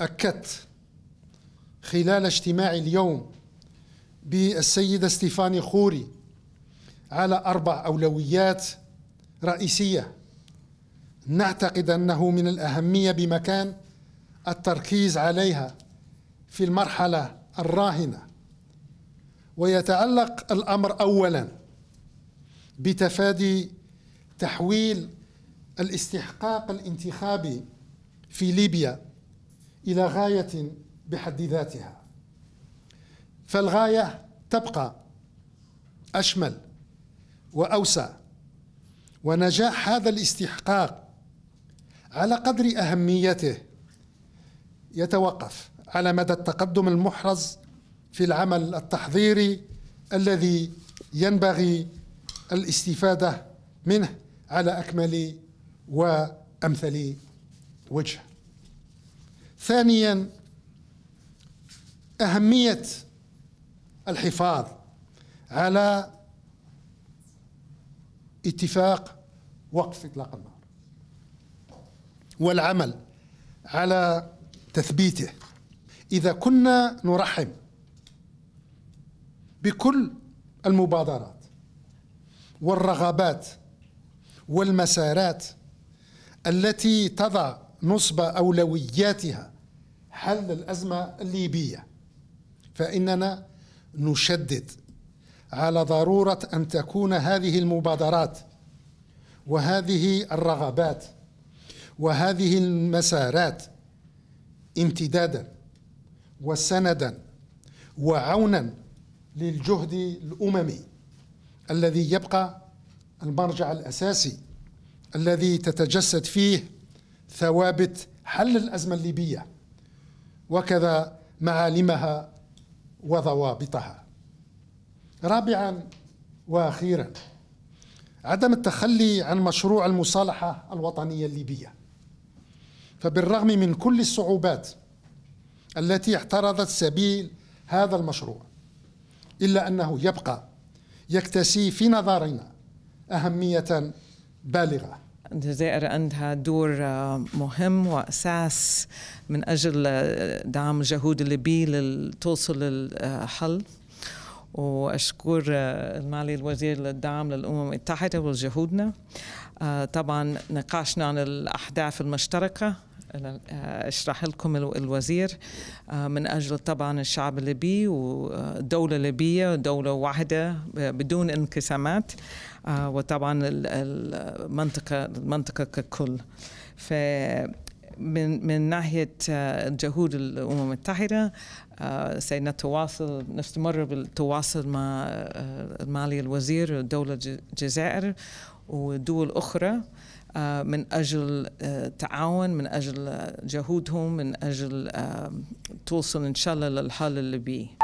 أكدت خلال اجتماع اليوم بالسيدة ستيفاني خوري على أربع أولويات رئيسية نعتقد أنه من الأهمية بمكان التركيز عليها في المرحلة الراهنة ويتعلق الأمر أولا بتفادي تحويل الاستحقاق الانتخابي في ليبيا إلى غاية بحد ذاتها فالغاية تبقى أشمل وأوسع ونجاح هذا الاستحقاق على قدر أهميته يتوقف على مدى التقدم المحرز في العمل التحضيري الذي ينبغي الاستفادة منه على أكمل وأمثل وجه ثانيا أهمية الحفاظ على اتفاق وقف إطلاق النار والعمل على تثبيته إذا كنا نرحم بكل المبادرات والرغبات والمسارات التي تضع نصب أولوياتها حل الأزمة الليبية فإننا نشدد على ضرورة أن تكون هذه المبادرات وهذه الرغبات وهذه المسارات امتدادا وسندا وعونا للجهد الأممي الذي يبقى المرجع الأساسي الذي تتجسد فيه ثوابت حل الأزمة الليبية وكذا معالمها وضوابطها رابعا واخيرا عدم التخلي عن مشروع المصالحه الوطنيه الليبيه فبالرغم من كل الصعوبات التي اعترضت سبيل هذا المشروع الا انه يبقى يكتسي في نظرنا اهميه بالغه الجزائر عندها دور آه، مهم واساس من اجل آه، دعم جهود الليبي لتوصل للحل واشكر آه، المعالي الوزير للدعم للامم المتحده وجهودنا طبعا نقاشنا عن الاحداث المشتركه آه، اشرح لكم الوزير آه، من اجل طبعا الشعب الليبي ودوله ليبيه دوله واحده بدون انقسامات آه، وطبعا المنطقه المنطقه ككل ف من من ناحيه آه، جهود الامم المتحده آه، سنتواصل نستمر بالتواصل مع آه، المالي الوزير دوله الجزائر ودول اخرى من اجل تعاون من اجل جهودهم من اجل توصل ان شاء الله للحل اللي بيه